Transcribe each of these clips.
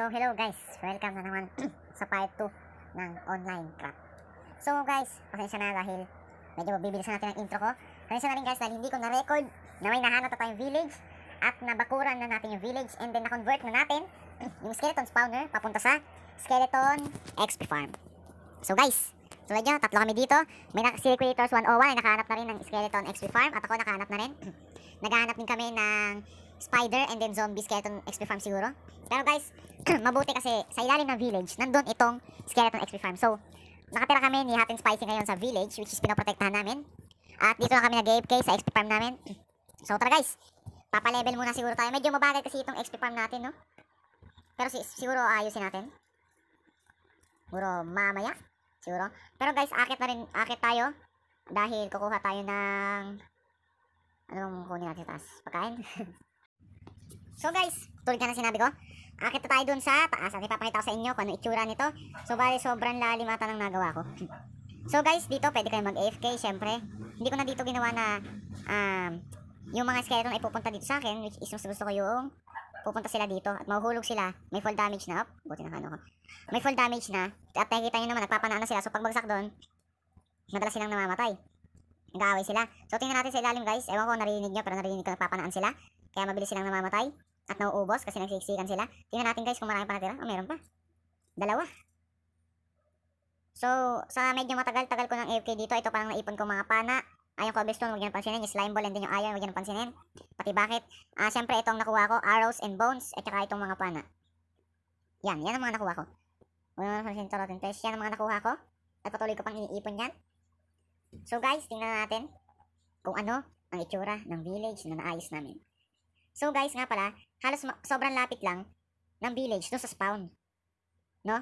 So, hello guys. Welcome na naman sa part 2 ng online craft. So, guys, pasensya na dahil medyo mabibilisan natin ang intro ko. Pasensya na rin guys dahil hindi ko na-record na may nahanap na tayong village at nabakuran na natin yung village and then na-convert na natin yung skeleton spawner papunta sa skeleton XP farm. So, guys, so medyo tatlo kami dito. May na si Creators 101 ay nakahanap na rin ng skeleton XP farm at ako nakahanap na rin. naghahanap din kami ng spider, and then zombie skeleton XP farm siguro. Pero guys, mabuti kasi sa ilalim ng village, nandun itong skeleton XP farm. So, nakatira kami ni Hot and Spicy ngayon sa village, which is pinoprotektahan namin. At dito na kami nag-AFK sa XP farm namin. So, tara guys, papalevel muna siguro tayo. Medyo mabagal kasi itong XP farm natin, no? Pero si siguro ayusin natin. Siguro mamaya. Siguro. Pero guys, akit na rin, akit tayo. Dahil kukuha tayo ng... Anong kunin natin taas? Pagkain? So guys, tulad nga na sinabi ko, akit tayo dun sa taas at ipapakita ko sa inyo kung ano itsura nito. So bali, sobrang lalim ata ng nagawa ko. so guys, dito pwede kayo mag-AFK, syempre. Hindi ko na dito ginawa na um, yung mga skeleton ay pupunta dito sa akin, which is mas gusto ko yung pupunta sila dito at mahuhulog sila. May fall damage na. Oh, buti na ano ko. May fall damage na. At nakikita nyo naman, nagpapanaan na sila. So, pagbagsak doon, madalas silang namamatay. Nag-aaway sila. So, tingnan natin sa ilalim, guys. Ewan ko, naririnig nyo, pero naririnig ko nagpapanaan sila. Kaya mabilis silang namamatay. At nauubos kasi nagsiksikan sila. Tingnan natin guys kung marami pa natira. O, oh, meron pa. Dalawa. So, sa medyo matagal-tagal ko ng AFK dito, ito parang naipon ko mga pana. Ah, yung cobblestone, huwag nyo pansinin. Yung slime ball and din yung iron, huwag nyo pansinin. Pati bakit. Ah, syempre, itong nakuha ko, arrows and bones, at saka itong mga pana. Yan, yan ang mga nakuha ko. Huwag nyo pansinin ito rotten flesh. Yan ang mga nakuha ko. At patuloy ko pang iniipon yan. So guys, tingnan natin kung ano ang itsura ng village na naayos namin. So guys, nga pala, halos sobrang lapit lang ng village doon sa spawn. No?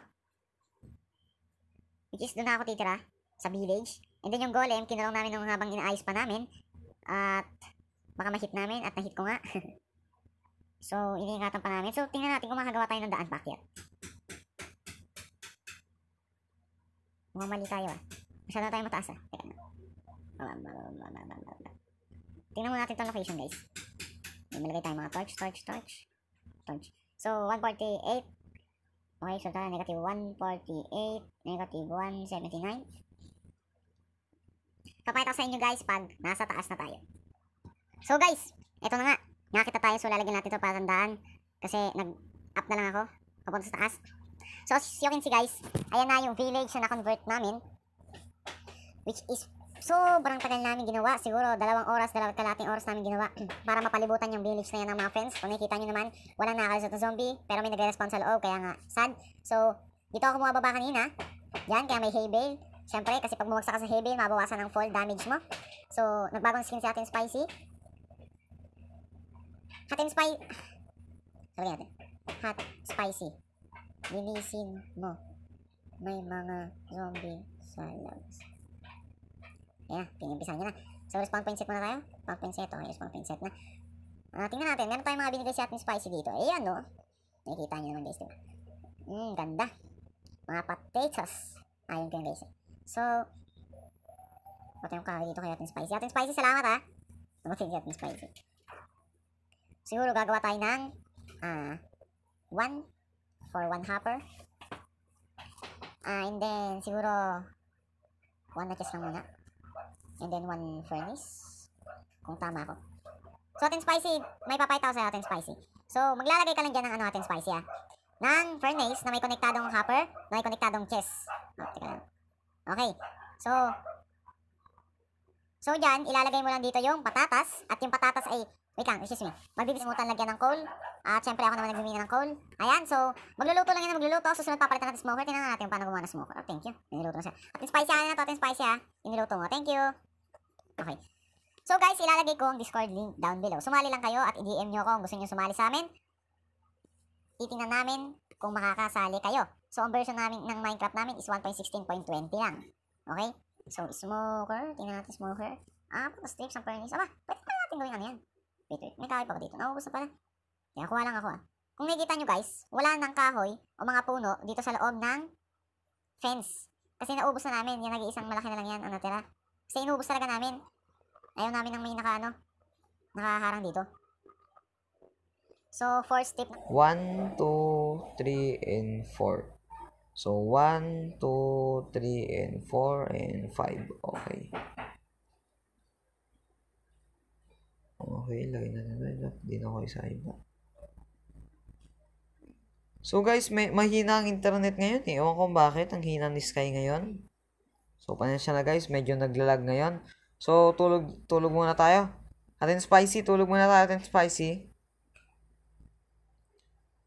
Which is doon na ako titira sa village. And then yung golem, kinalong namin nung habang inaayos pa namin. At baka ma-hit namin at na-hit ko nga. so, iniingatan pa namin. So, tingnan natin kung makagawa tayo ng daan packet. Mukhang mali tayo ah. Masyado tayo mataas ah. Teka na. Tingnan mo natin itong location guys. May malagay tayong mga torch, torch, torch. Torch. So, 148. Okay, so tayo negative 148, negative 179. Papakita ko sa inyo guys pag nasa taas na tayo. So guys, eto na nga. Nakakita tayo so lalagyan natin ito para tandaan. Kasi nag-up na lang ako papunta sa taas. So as you can see guys, ayan na yung village na na-convert namin. Which is So, Sobrang tagal namin ginawa. Siguro dalawang oras, dalawang kalating oras namin ginawa para mapalibutan yung village na yan ng mga friends. Kung nakikita nyo naman, walang nakakalusot sa zombie pero may nagre-respawn sa loob kaya nga sad. So, dito ako bumababa kanina. Yan, kaya may hay bale. Siyempre, kasi pag bumagsak ka sa hay bale, mabawasan ang fall damage mo. So, nagbagong skin si atin Spicy. Hatin Spicy. Sabihin natin. Hot Spicy. Linisin mo. May mga zombie sa labas. Ayan, pinumpisahan nyo na. So, use pang paint muna tayo. Pang paint set, okay, use pang paint na. Uh, tingnan natin, meron tayong mga binigay sa si ating spicy dito. Eh, Ayan, no? Nakikita nyo naman guys, diba? Hmm, ganda. Mga potatoes. Ayun ko yun guys. Eh. So, Pati yung kahoy dito kay Atin spicy. Atin spicy, salamat ha. Ah. Dumating kay Atin spicy. Siguro gagawa tayo ng uh, one for one hopper. Ah, uh, and then siguro one na kiss lang muna. And then one furnace. Kung tama ako. So, hot and spicy, may papay tayo sa hot and spicy. So, maglalagay ka lang dyan ng ano hot and spicy ah. Ng furnace na may konektadong hopper, na may konektadong chest. Oh, teka lang. Okay. So, so dyan, ilalagay mo lang dito yung patatas. At yung patatas ay, wait lang, excuse me. Magbibismutan lagyan ng coal. At syempre ako naman nagbibina ng coal. Ayan, so, magluluto lang yan, magluluto. Susunod papalitan natin smoker. Tingnan natin kung paano gumawa ng smoker. Oh, thank you. Niniluto na siya. At spicy ah, na to, at spicy ah. Iniluto mo. Thank you. Okay. So guys, ilalagay ko ang Discord link down below. Sumali lang kayo at i-DM nyo kung gusto nyo sumali sa amin. Titingnan namin kung makakasali kayo. So ang version namin ng Minecraft namin is 1.16.20 lang. Okay? So smoker, tingnan natin smoker. Ah, pag strips ang furnace. Aba, pwede pa natin gawin ano yan. Wait, wait, may kahoy pa ko dito. Nauubos na pala. Kaya kuha lang ako ah. Kung nakikita nyo guys, wala nang kahoy o mga puno dito sa loob ng fence. Kasi naubos na namin. Yan, nag-iisang malaki na lang yan ang natira. Kasi inubos talaga namin. Ayaw namin ng may naka, ano, nakaharang dito. So, first step. 1, 2, 3, and 4. So, 1, 2, 3, and 4, and 5. Okay. Okay, lagay na lang. Hindi na ako isa iba. So guys, may mahina ang internet ngayon eh. Ewan ko bakit ang hina ni Sky ngayon. So, pasensya na guys. Medyo naglalag ngayon. So, tulog, tulog muna tayo. Atin spicy. Tulog muna tayo. Atin spicy.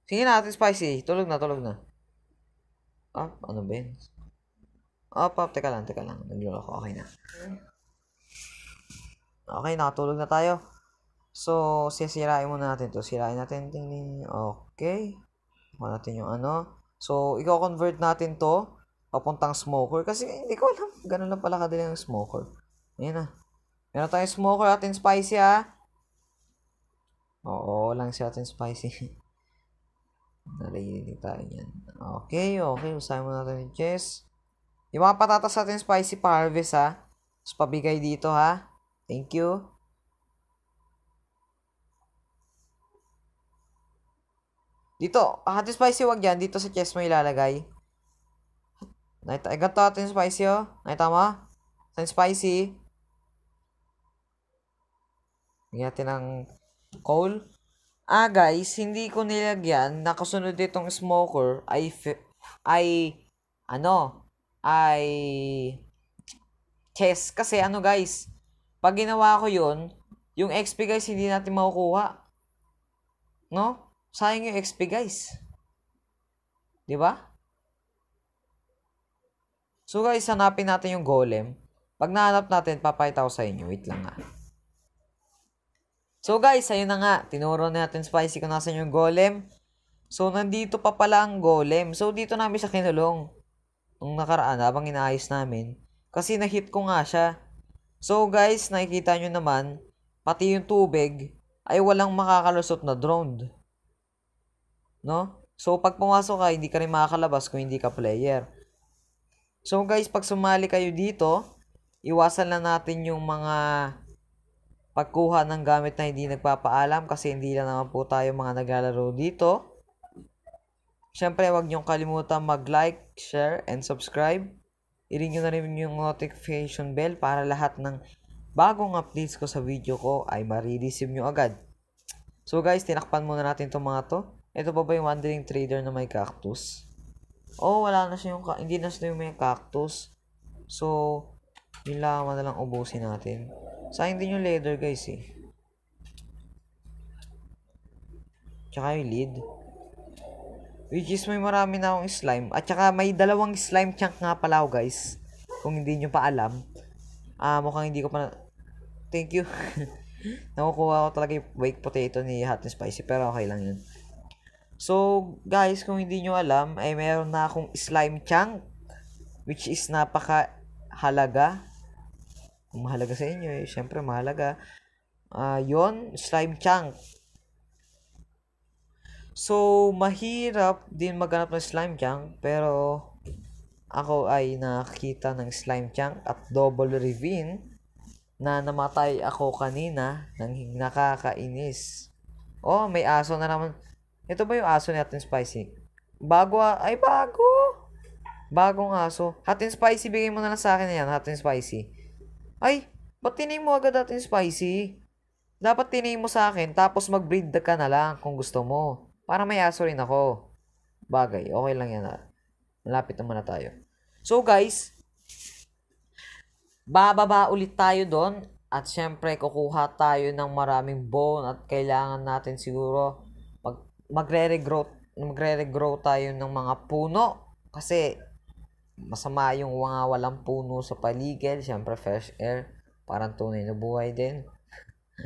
Sige na, atin spicy. Tulog na, tulog na. Up, ah, ano ba yun? Up, up. Teka lang, teka lang. Naglolo ako. Okay na. Okay, nakatulog na tayo. So, sisirain muna natin to. Sirain natin. Okay. Kuha natin yung ano. So, i-convert natin to papuntang smoker. Kasi hindi ko alam. Ganun lang pala kadali ang smoker. Ayan na. Meron tayong smoker atin spicy ah. Oo lang si atin spicy. Narinig tayo yan. Okay, okay. Usahin mo natin yung chess. Yung mga patatas natin spicy pa harvest ha. Ah. Tapos pabigay dito ha. Thank you. Dito, hot spicy wag yan. Dito sa chest mo ilalagay. Nakita, ganito natin yung spicy, oh. Nakita mo? Ito spicy. Bigyan natin ng coal. Ah, guys, hindi ko nilagyan. Nakasunod itong smoker ay, ay, ano, ay, chess. Kasi ano, guys, pag ginawa ko yun, yung XP, guys, hindi natin makukuha. No? Sayang yung XP, guys. 'Di ba? So guys, hanapin natin yung golem. Pag nahanap natin, papakita ko sa inyo. Wait lang nga. Ah. So guys, ayun na nga. Tinuro natin spicy kung nasan yung golem. So nandito pa pala ang golem. So dito namin siya kinulong. Nung nakaraan, habang inaayos namin. Kasi na-hit ko nga siya. So guys, nakikita nyo naman, pati yung tubig ay walang makakalusot na drone. No? So pag pumasok ka, hindi ka rin makakalabas kung hindi ka player. So guys, pag sumali kayo dito, iwasan lang natin yung mga pagkuha ng gamit na hindi nagpapaalam kasi hindi lang naman po tayo mga naglalaro dito. Siyempre, huwag niyong kalimutan mag-like, share, and subscribe. I-ring nyo na rin yung notification bell para lahat ng bagong updates ko sa video ko ay marireceive nyo agad. So guys, tinakpan muna natin itong mga to. Ito pa ba yung wandering trader na may cactus? oh, wala na siya yung, hindi na siya yung may cactus. So, yung lang, na lang ubusin natin. Sayang din yung leather, guys, eh. Tsaka yung lead. Which is, may marami na akong slime. At tsaka, may dalawang slime chunk nga pala, ako, guys. Kung hindi nyo pa alam. Ah, uh, mukhang hindi ko pa na... Thank you. Nakukuha ko talaga yung baked potato ni Hot and Spicy. Pero okay lang yun. So, guys, kung hindi nyo alam, ay meron na akong slime chunk, which is napaka halaga. Kung mahalaga sa inyo, eh, syempre mahalaga. Uh, ah, yon slime chunk. So, mahirap din maganap ng slime chunk, pero ako ay nakita ng slime chunk at double ravine na namatay ako kanina nang nakakainis. Oh, may aso na naman. Ito ba yung aso natin Spicy? Bago, ah. ay bago! Bagong aso. Hot and Spicy, bigay mo na lang sa akin yan, Hot and Spicy. Ay, ba't tinay mo agad Hot and Spicy? Dapat tinay mo sa akin, tapos mag-breed ka na lang kung gusto mo. Para may aso rin ako. Bagay, okay lang yan ha. Ah. Malapit naman na tayo. So guys, bababa ulit tayo doon at syempre kukuha tayo ng maraming bone at kailangan natin siguro magre-regrow magre-regrow tayo ng mga puno kasi masama yung mga walang puno sa paligid syempre fresh air parang tunay na buhay din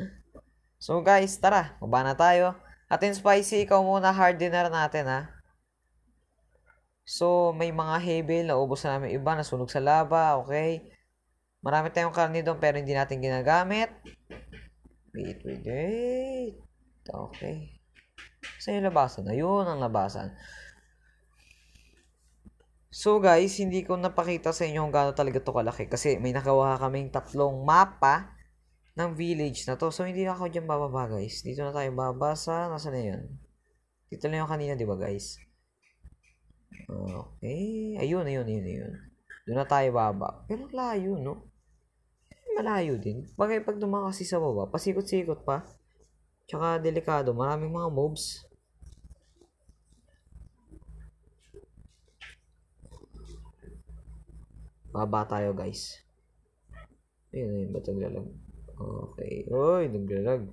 so guys tara baba na tayo in spicy ikaw muna hard dinner natin ha So, may mga hebel na ubos na namin iba, nasunog sa lava, okay? Marami tayong karne doon pero hindi natin ginagamit. Wait, wait, wait. Okay. Sa yung labasan. Ayun ang labasan. So guys, hindi ko napakita sa inyo kung gaano talaga ito kalaki kasi may nakawa kaming tatlong mapa ng village na to. So hindi na ako diyan bababa guys. Dito na tayo babasa. Nasaan na 'yon? Dito na 'yung kanina, 'di ba guys? Okay. Ayun, ayun, ayun, ayun. Doon na tayo baba. Pero layo, no? Malayo din. Bagay pag dumaan kasi sa baba, pasikot-sikot pa. Tsaka delikado, maraming mga moves. Baba tayo guys. Ayun, ayun, ba't naglalag? Okay. Uy, naglalag.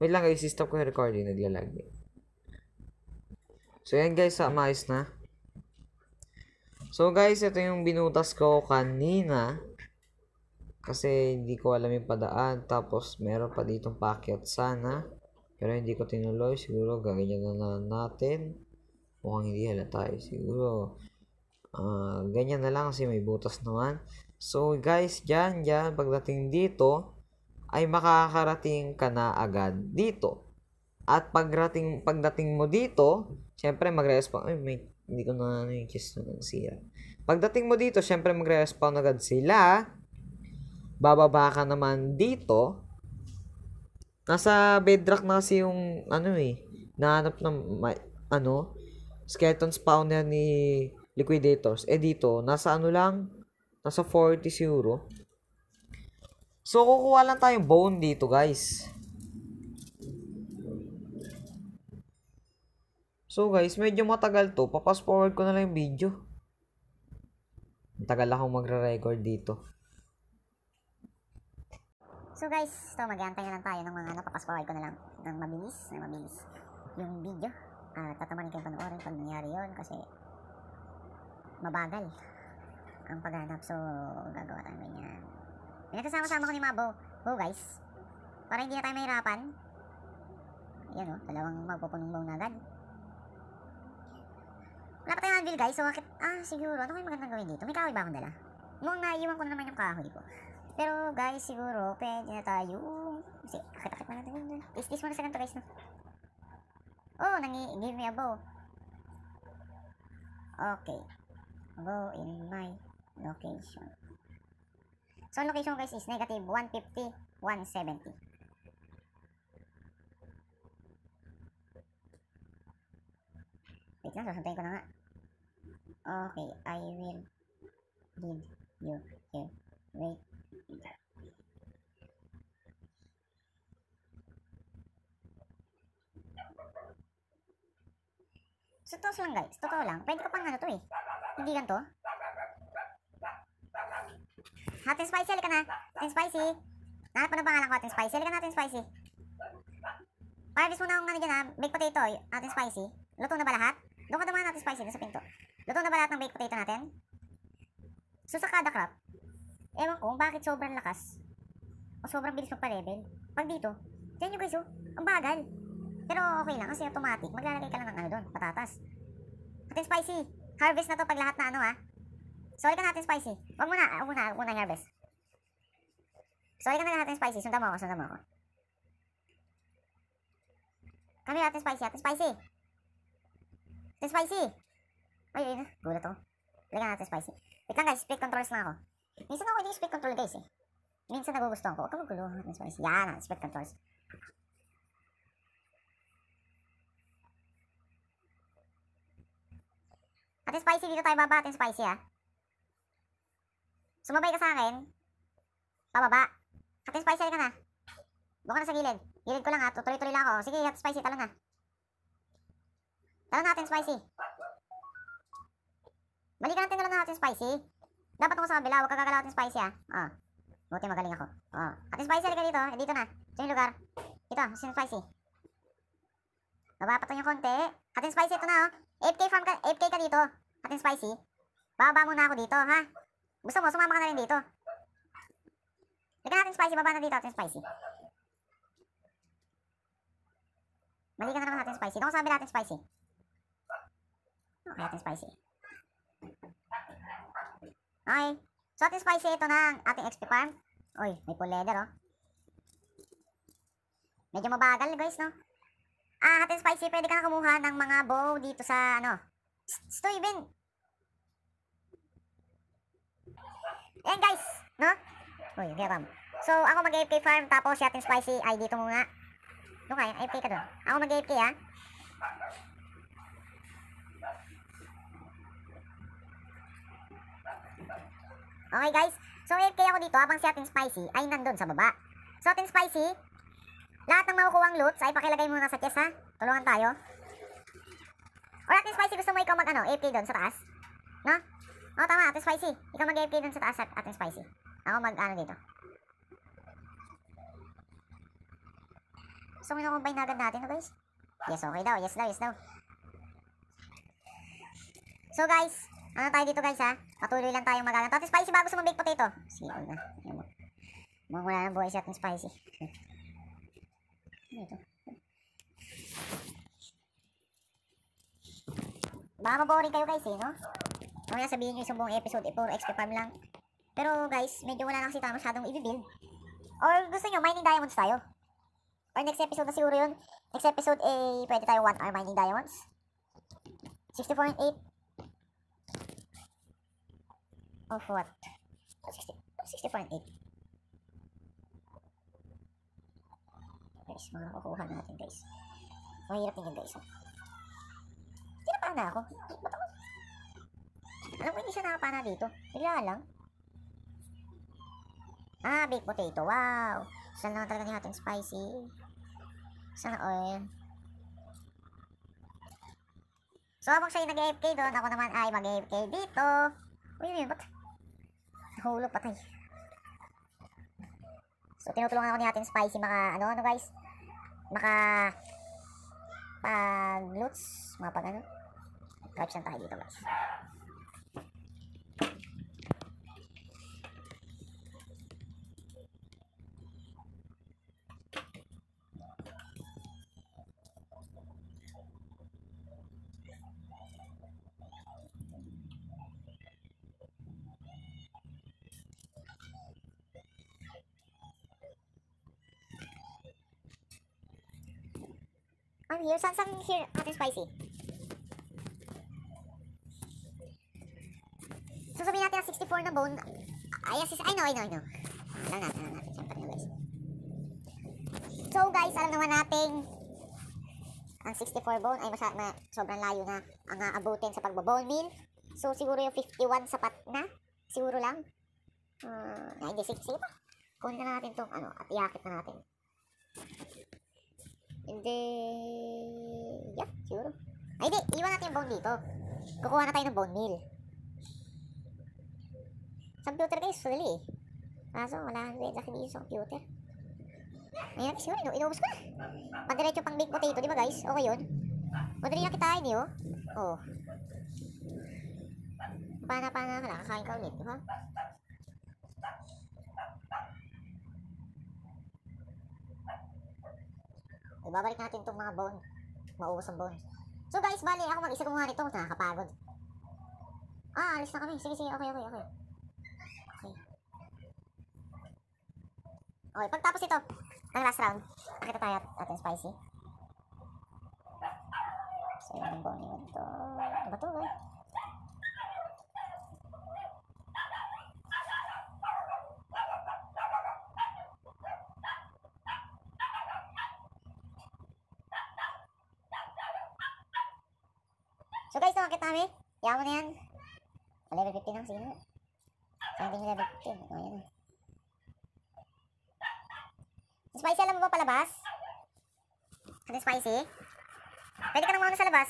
Wait lang guys, stop ko yung recording, naglalag. So yan guys, ah, maayos na. So guys, ito yung binutas ko kanina. Kasi hindi ko alam yung padaan. Tapos meron pa ditong packet sana. Pero hindi ko tinuloy. Siguro gaganyan na lang natin. Mukhang hindi halata eh. Siguro uh, ganyan na lang kasi may butas naman. So guys, dyan, dyan. Pagdating dito, ay makakarating ka na agad dito. At pagdating, pagdating mo dito, syempre magre-respond. Ay, may hindi ko na ano yung kiss nun ng sira. Pagdating mo dito, syempre magre-respawn agad sila. Bababa ka naman dito. Nasa bedrock na kasi yung ano eh. Nahanap ng ma- ano, skeleton spawner ni liquidators. Eh dito, nasa ano lang, nasa 40 siguro. So, kukuha lang tayong bone dito, guys. So guys, medyo matagal to. Papas forward ko na lang yung video. Matagal akong magre-record dito. So guys, to mag na lang tayo ng mga ano, papas forward ko na lang ng mabilis, ng mabilis yung video. Uh, tatamanin kayo panoorin pag nangyari yon kasi mabagal ang paghanap. So, gagawa tayo ganyan. Pinagkasama-sama ko ni Mabo. Oh guys, para hindi na tayo mahirapan. Ayan o, oh. dalawang magpupunong bong na agad. Wala pa tayong anvil guys, so bakit, ah siguro, ano kayong magandang gawin dito? May kahoy ba akong dala? Mukhang naiiwan ko na naman yung kahoy ko. Pero guys, siguro, pwede na tayo. Kasi, akit-akit na natin yun. Is this muna sa ganito guys, no? Oh, nangi, give me a bow. Okay. Go in my location. So, location guys is negative 150, 170. Wait lang, sasabihin ko na nga. Okay, I will leave you here. Wait. Sa so, toos lang guys, totoo lang. Pwede ko pang ano to eh. Hindi ganito. Hot and spicy, halika na. Hot and spicy. Nahanap mo na pangalan ko, hot and spicy. Halika na, hot and spicy. Parvis muna akong ano dyan ha. Baked potato, hot and spicy. Luto na ba lahat? Doon ka naman natin spicy na sa pinto. Luto na ba lahat ng baked potato natin? So sa kada crop, ewan ko bakit sobrang lakas o sobrang bilis magpa-level. Pag dito, yan yung guys oh, ang bagal. Pero okay lang kasi automatic, maglalagay ka lang ng ano doon, patatas. Natin spicy, harvest na to pag lahat na ano ah. Sorry ka natin spicy. Huwag muna, huwag muna, huwag muna harvest. Sorry ka na lahat ng spicy, sundan mo ako, sundan mo ako. Kami natin spicy, natin spicy. Too spicy! Ay, ay, gulo to. Lagyan natin spicy. Wait lang guys, split controls na ako. Minsan ako hindi split control guys eh. Minsan nagugustuhan ko. Huwag ka magulo spicy. Yan, split controls. At spicy dito tayo baba at spicy ah. Sumabay ka sa akin. Pababa. At spicy ka na. Buka na sa gilid. Gilid ko lang ha. Tutuloy-tuloy lang ako. Sige, at spicy talon na. Dala natin, spicy. Balikan natin, dala natin, spicy. Dapat ako sa kabila, huwag kagagalaw natin, spicy, ah. Oh. Buti magaling ako. Oh. Atin, spicy, halika dito. Eh, dito na. Sa yung lugar. Ito, sin spicy. Baba pa yung konti. Atin, spicy, ito na, oh. 8K farm ka, 8K ka dito. Atin, spicy. Baba muna ako dito, ha? Gusto mo, sumama ka na rin dito. Halika natin, spicy. Baba na dito, atin, spicy. Balikan na naman natin, spicy. Ito ko sabi atin spicy. Hot and spicy. Okay. So, hot and spicy ito ng ating XP farm. Uy, may full leather, oh. Medyo mabagal, guys, no? Ah, hot and spicy, pwede ka na kumuha ng mga bow dito sa, ano, Stuyven. Yan, guys, no? Uy, hindi ako. So, ako mag-AFK farm, tapos si hot and spicy ay dito muna. Doon ka, AFK ka doon. Ako mag-AFK, ha? Ah. Okay guys? So kaya ako dito habang si Atin Spicy ay nandun sa baba. So Atin Spicy, lahat ng makukuha ang loots ay pakilagay muna sa chest ha. Tulungan tayo. Or Atin Spicy gusto mo ikaw mag ano, AFK doon sa taas? No? Oo oh, tama, Atin Spicy. Ikaw mag AFK doon sa taas Atin Spicy. Ako mag ano dito. So minukumbay na agad natin no guys? Yes okay daw, yes daw, yes daw. So guys, ano tayo dito guys ha? Patuloy lang tayong magaganto. At spicy bago sa potato. Sige, na. Ayan mo. Mukhang wala nang buhay sa ating spicy. ano ito? Baka maboring kayo guys eh, no? Kaya sabihin nyo isang buong episode, eh, puro XP farm lang. Pero guys, medyo wala na kasi Tama masyadong i-build. Or gusto nyo, mining diamonds tayo. Or next episode na siguro yun. Next episode, eh, pwede tayo 1 hour mining diamonds. 60.8 of what? 60, 64 and 8. Guys, mga kukuha natin guys. Mahirap din yun guys. Oh. Tinapaan ano, na ako. Ba't ako? Alam ko hindi siya nakapana dito. Bigla lang. Ah, baked potato. Wow! Saan lang talaga natin spicy. Saan na oil. So, habang siya nag-AFK doon, ako naman ay mag-AFK dito. Uy, yun, ba't Nahulog patay. So, tinutulungan ako ni ating spicy maka, ano, ano guys? Maka, pag-loots, mga pag-ano. Crouch lang tayo dito guys. I'm here. Some, some here after spicy. So sabihin natin na 64 na bone. Ah, ay, assist. I know, I know, I know. Alam natin, alam natin. Siyempre, guys. So guys, alam naman natin ang 64 bone ay masyad, ma sobrang layo na ang aabutin sa pagbo-bone meal. So siguro yung 51 sapat na. Siguro lang. Uh, ah, hindi, sige, sige pa. Kunin na natin tong ano, at iakit na natin. Hindi... Yeah, siguro. Ay, hindi. Iwan natin yung bone dito. Kukuha na tayo ng bone meal. Sa computer guys, sudali eh. Kaso, wala kang laki dito sa computer. Ayun na, siguro, inu inubos ko na. Pandiretso pang baked potato, di ba guys? Okay yun. Madali na kitain eh, oh. Oh. Pana-pana ka lang, kakain ka ulit, di ba? Ibabalik natin itong mga bone. Maubos ang bone. So guys, bali ako mag-isa gumawa nito. Nakakapagod. Ah, alis na kami. Sige, sige. Okay, okay, okay. Okay. Okay, pagtapos ito, ang last round, nakita tayo at spicy. So, yung bone yun ito. Ano ba ito, guys? Eh? So guys, nakakit namin. Yaman na yan. Level 50 lang, sige na. Something level 50. Oh, yan na. Spicy, alam mo ba palabas? Ano spicy? Pwede ka nang mauna sa labas.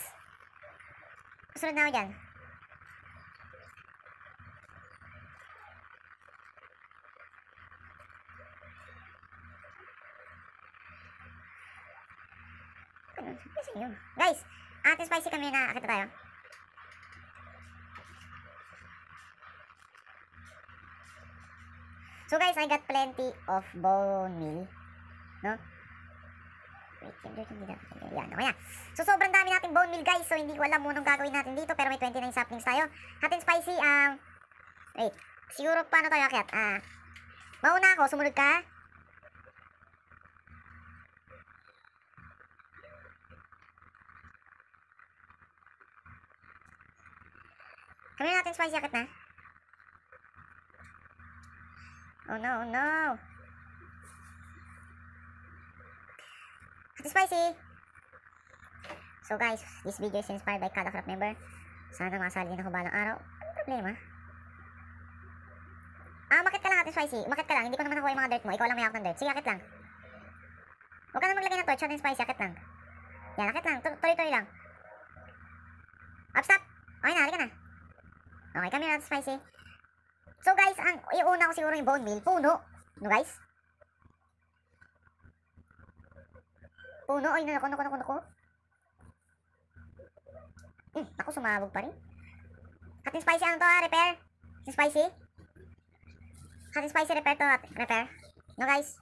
Susunod na ako dyan. Ano? Ano guys, Ate spicy kami na akit tayo. So guys, I got plenty of bone meal. No? Wait, hindi na. Yan, okay na. So sobrang dami nating bone meal guys. So hindi ko alam mo gagawin natin dito. Pero may 29 saplings tayo. Hot and spicy, um... Wait, siguro paano tayo akyat? Ah, mauna ako, sumunod ka. Kunin natin spice jacket na. Oh no, oh no. Ate Spicy! So guys, this video is inspired by Kalacrap member. Sana masali din ako balang araw. Ano problema? Ah, makit ka lang Ate Spicy. Makit ka lang. Hindi ko naman nakuha yung mga dirt mo. Ikaw lang may ako ng dirt. Sige, akit lang. Huwag ka na maglagay ng torch. Ate Spicy, akit lang. Yan, akit lang. Tuloy-tuloy lang. Up, stop. Okay na, halika na. Okay, kami natin spicy. So guys, ang iuna ko siguro yung bone meal, puno. No guys? Puno, ay naku, naku, naku, naku. Hmm, sumabog pa rin. Ating spicy ano to ha, ah, repair? Ating spicy? Ating spicy repair to, repair. No guys?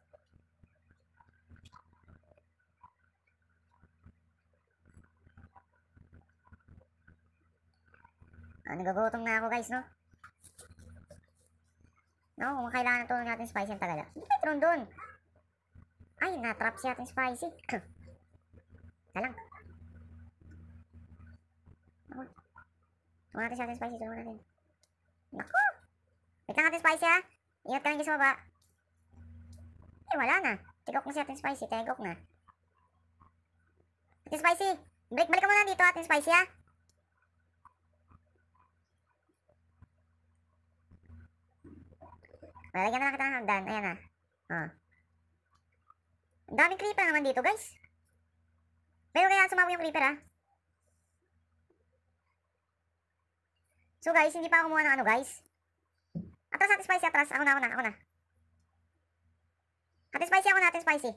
Ah, nagagutom na ako guys, no? No, kung kailangan na natin spicy ang talaga. Ah. Hindi doon. Ay, natrap siya atin spicy. Talang. Ako. Tulungan natin siya ating spicy. Tulungan natin. Naku! Wait lang atin spicy ha. Ah. Ingat ka lang sa baba. Eh, wala na. Tigok na si atin spicy. Tigok na. Ating spicy! Balik, balik ka muna dito atin spicy ha. Ah. Lalagyan na lang kita ng hagdan. Ayan na. Ah. Ang daming creeper naman dito, guys. Pero kaya sumabog yung creeper, ha? Ah. So, guys, hindi pa ako kumuha ng ano, guys. Atras natin spicy, atras. Ako na, ako na, ako na. Atin spicy ako na, atin spicy.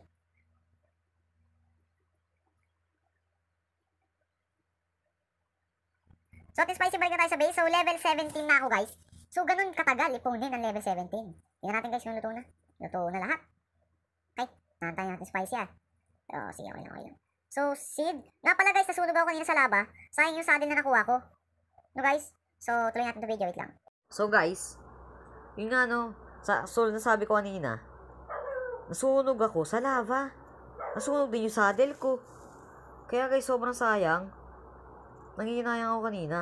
So, atin spicy balik na tayo sa base. So, level 17 na ako, guys. So, ganun katagal ipunin ang level 17. Tingnan natin guys kung luto na. Luto na lahat. Okay, nantay natin spicy ah. Oh, sige, okay lang, okay lang. So, seed. Nga pala guys, nasunog ako kanina sa laba. Sayang yung saddle na nakuha ko. No guys? So, tuloy natin 'to video. Wait lang. So guys, yun nga no, sa, so nasabi ko kanina, nasunog ako sa lava. Nasunog din yung saddle ko. Kaya guys, sobrang sayang. Nanginayang ako kanina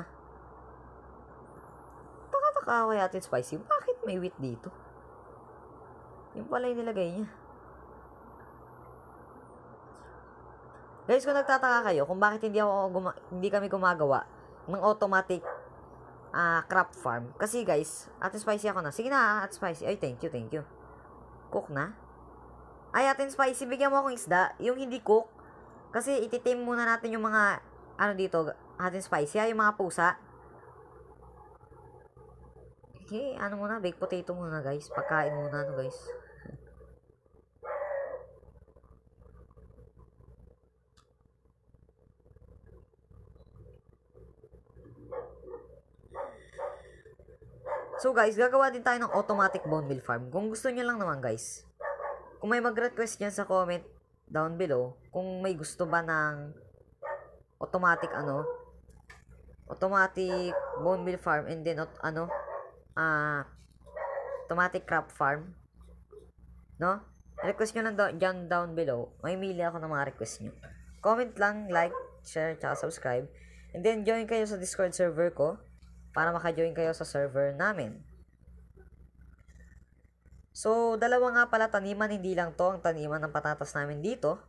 nakakaaway natin spicy. Bakit may wheat dito? Yung pala yung nilagay niya. Guys, kung nagtataka kayo kung bakit hindi ako guma- hindi kami gumagawa ng automatic uh, crop farm. Kasi guys, at spicy ako na. Sige na, at spicy. Ay, thank you, thank you. Cook na. Ay, at spicy, bigyan mo akong isda. Yung hindi cook. Kasi ititim muna natin yung mga, ano dito, at spicy, Ay, ah, yung mga pusa. Okay, ano muna, baked potato muna guys. Pagkain muna no guys. So guys, gagawa din tayo ng automatic bone meal farm. Kung gusto niyo lang naman guys. Kung may mag-request dyan sa comment down below, kung may gusto ba ng automatic ano, automatic bone meal farm and then ano, Ah, automatic crop farm. No? Request nyo nando dyan down below. May mili ako ng mga request nyo. Comment lang, like, share, tsaka subscribe. And then, join kayo sa Discord server ko para maka-join kayo sa server namin. So, dalawa nga pala taniman, hindi lang to ang taniman ng patatas namin dito.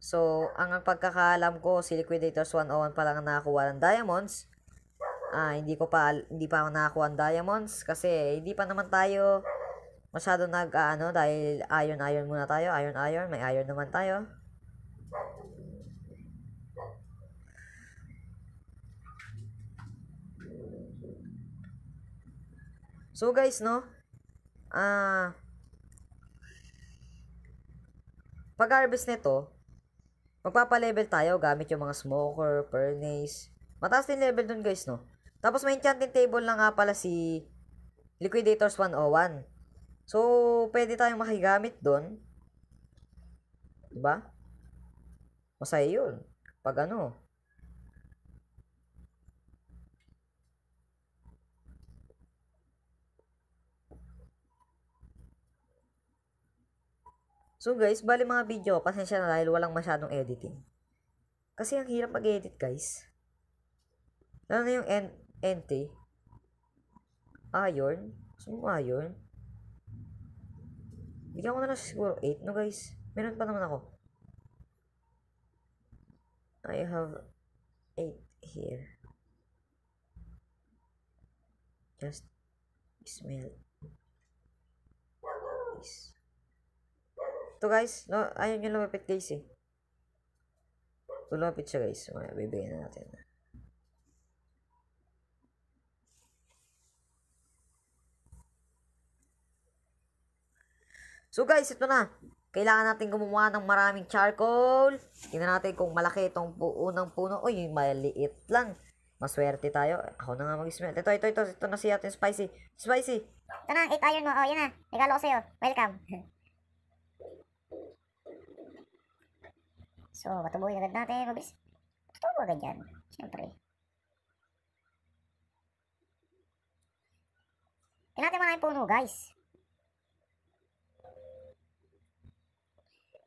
So, ang, pagkakaalam ko, si Liquidators 101 pa lang nakakuha ng diamonds ah, hindi ko pa hindi pa ako nakakuha ang diamonds kasi hindi pa naman tayo masyado nag uh, ano dahil iron iron muna tayo iron iron may iron naman tayo So guys no ah uh, pag harvest nito magpapa-level tayo gamit yung mga smoker, furnace. Mataas din level dun guys no. Tapos may enchanting table na nga pala si Liquidators 101. So, pwede tayong makigamit doon. 'Di ba? Masaya 'yun. Pag ano, So guys, bali mga video, pasensya na dahil walang masyadong editing. Kasi ang hirap mag-edit guys. Lalo na yung end, NT, iron, so yung iron, bigyan ko na lang siguro 8, no guys? Meron pa naman ako. I have 8 here. Just smell this. Ito guys, no, ayun nyo lumapit guys eh. Ito lumapit siya guys. Bibigyan na natin na. So guys, ito na. Kailangan natin gumawa ng maraming charcoal. Tingnan natin kung malaki itong unang puno. Uy, maliit lang. Maswerte tayo. Ako na nga mag-smell. Ito, ito, ito. Ito na siya. Ito spicy. Spicy. Ito na. 8 iron mo. Oh, oh yan na. Regalo ko sa'yo. Welcome. so, patubuhin agad natin. Mabilis. Patubo agad yan. Siyempre. Kailangan natin maraming puno, guys.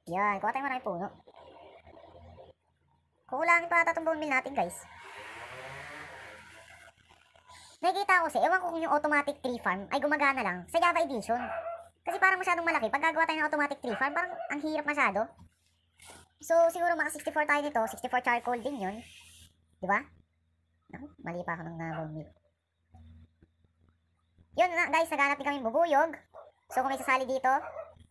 Yan, kuha tayo maraming puno. Kukulangin pa ata itong bone meal natin guys. Nakikita ko kasi, ewan ko kung yung automatic tree farm ay gumagana lang sa Java Edition. Kasi parang masyadong malaki. Pag gagawa tayo ng automatic tree farm, parang ang hirap masyado. So, siguro mga 64 tayo nito. 64 charcoal din yun. Di ba? Naku, mali pa ako ng nabumil. Uh, yun na, guys. Naghanap din kami bubuyog. So, kung may sasali dito,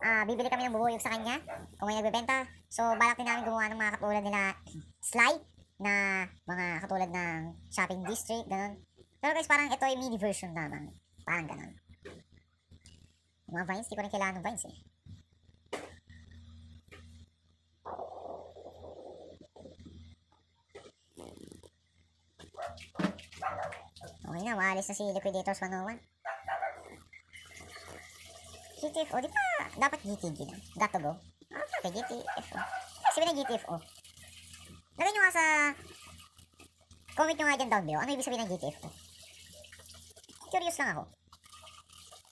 uh, bibili kami ng bubuyog sa kanya kung may nagbebenta. So, balak din namin gumawa ng mga katulad nila slide na mga katulad ng shopping district, ganun. Pero guys, parang ito ay mini version naman. Parang ganun. Yung mga vines, di ko rin kailangan ng vines eh. Okay na, maalis na si Liquidators 101. GTFO, di ba dapat GTG na? Got to go. Ah, sabi GTFO. Ay, sabi na GTFO. Lagay nyo nga sa... Comment nyo nga dyan down below. Ano ibig sabihin ng GTFO? Curious lang ako.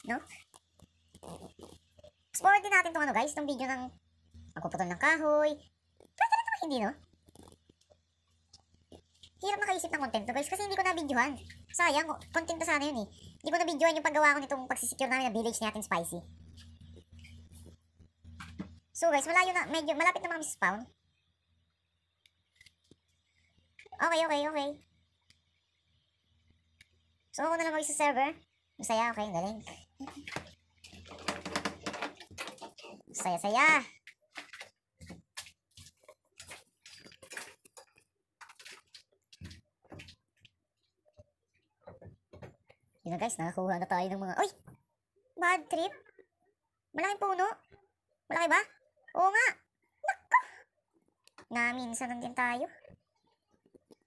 No? Explore din natin itong ano guys, itong video ng magpuputol ng kahoy. Pwede na naman hindi, no? Hirap makaisip ng content no guys kasi hindi ko na videohan. Sayang, content na sana yun eh. Hindi ko na-videoan yung paggawa ko nitong pagsisecure namin ng village natin spicy. So guys, malayo na, medyo, malapit na kami sa spawn. Okay, okay, okay. So ako na lang mag-server. sa Masaya, okay, galing. Saya-saya. Yun na guys, nakakuha na tayo ng mga... Uy! Bad trip? Malaking puno? Malaki ba? Oo nga! Nako! Naminsan lang din tayo.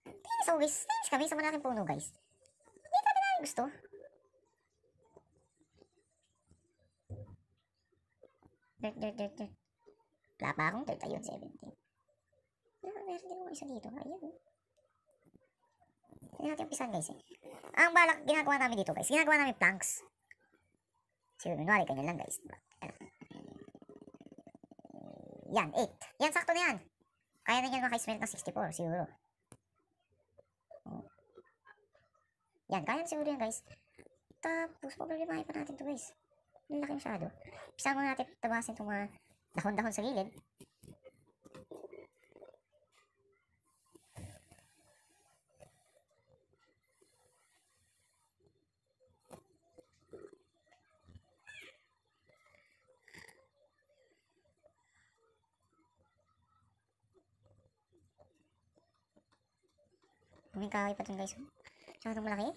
Tinis ako guys. Tinis kami sa malaking puno guys. Hindi talaga namin gusto. Dirt, dirt, dirt, dirt. Wala pa akong dirt. Ayun, 17. Ah, meron din ako isa dito. Ayun. Hindi natin umpisan guys eh. Ang balak, ginagawa namin dito guys. Ginagawa namin planks. Siguro, minwari, ganyan lang guys. Diba? Yan, 8. Yan, sakto na yan. Kaya na yan maka ng 64, siguro. Yan, kaya na siguro yan guys. Tapos, problemahin pa natin to guys. Ang laki masyado. Pisa muna natin tabasin itong mga dahon-dahon sa gilid. May kahoy pa dun guys. Tsaka itong malaki.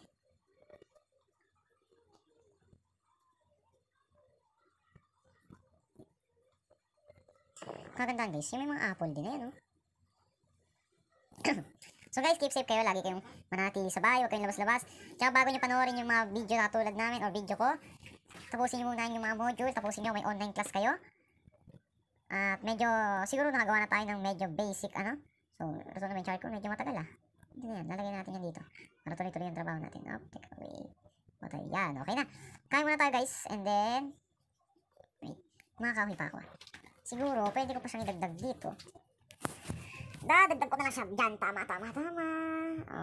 Kagandaan guys. Yung may mga apple din. Ayan oh. so guys, keep safe kayo. Lagi kayong manatili sa bahay. Huwag kayong labas-labas. Tsaka bago nyo panoorin yung mga video na tulad namin or video ko, tapusin nyo muna yung mga module. Tapusin nyo. May online class kayo. At medyo, siguro nakagawa na tayo ng medyo basic ano. So, ito na may chart ko. Medyo matagal ah. Hindi yan. Lalagyan natin yan dito. Para tuloy-tuloy yung trabaho natin. Oh, take away. Water. Yan. Okay na. Kaya muna tayo guys. And then... Wait. Makakahoy pa ako. Siguro, pwede ko pa siyang idagdag dito. Dadagdag ko na lang siya. Yan. Tama, tama, tama.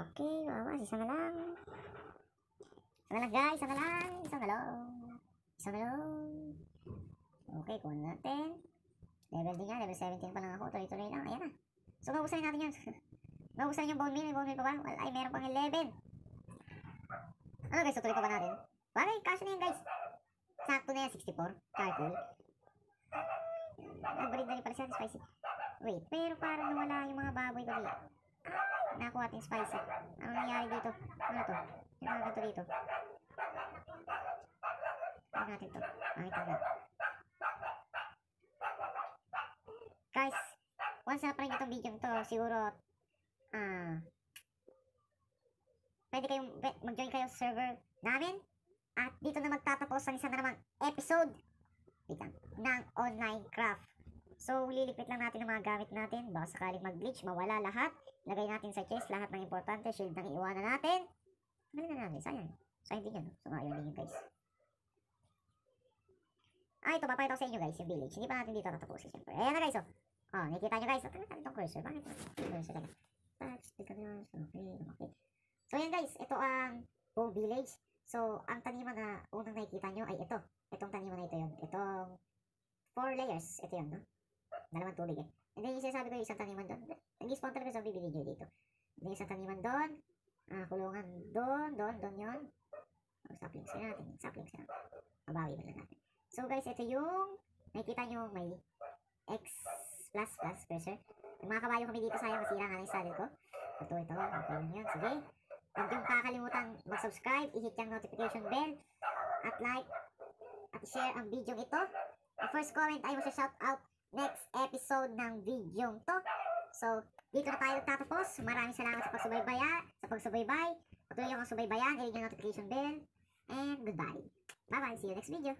Okay. Wawas. Isa na lang. Isa na lang guys. Isa na lang. Isa na lang. Isa na lang. Okay. Kuha natin. Level din nga. Level 17 pa lang ako. Tuloy-tuloy lang. Ayan na. So, mausahin natin yan. Naubos na yung bone meal. bone meal pa ba? Well, ay, meron pang 11. Ano guys, tutuloy pa ba natin? Bagay, cash eh, na yan guys. Sakto na yan, 64. Charcoal. Nabalik na rin pala siya, spicy. Wait, pero parang nawala yung mga baboy ko dito. Ah, nakuha ating spicy. Ano nangyari dito? Ano to? Yung mga ganito dito. Ano natin to? Makita ah, na. Guys, once na rin itong video to, siguro Ah. Pwede kayong mag-join kayo sa server namin. At dito na magtatapos ang isa na namang episode lang, ng online craft. So, lilipit lang natin ang mga gamit natin. Baka sakaling mag-glitch, mawala lahat. Lagay natin sa chest lahat ng importante. Shield nang iwanan natin. Ano na natin? Sayang. Sayang din yan. So, ngayon din yun, guys. Ah, ito, papakita ko sa inyo, guys, yung village. Hindi pa natin dito tatapusin, syempre. Ayan na, guys, oh. Oh, nakikita nyo, guys. Oh, na natin itong cursor. Bakit? Cursor talaga packs, pickers, okay, okay. So, yan guys, ito ang home village. So, ang taniman na unang nakikita nyo ay ito. Itong taniman na ito yun. Itong four layers. Ito yun, no? Dalawang tubig eh. And then, yung sinasabi ko yung isang taniman doon. Nag-spawn talaga sa bibili nyo dito. And then, isang taniman doon. Ah, kulungan doon, doon, doon yun. Oh, saplings na natin. Saplings na. Mabawi mo na natin. So, guys, ito yung nakikita nyo may X plus plus cursor. Mga kabayo kami dito, sa sayang nasira nga lang yung saddle ko. Ito, ito. Okay lang yun. Sige. Huwag yung kakalimutan mag-subscribe, i-hit yung notification bell, at like, at share ang video ito. Ang first comment ay shout out next episode ng video to. So, dito na tayo tatapos. Maraming salamat sa pagsubaybaya, sa pagsubaybay. Patuloy akong subaybayan, i-hit yung notification bell, and goodbye. Bye-bye. See you next video.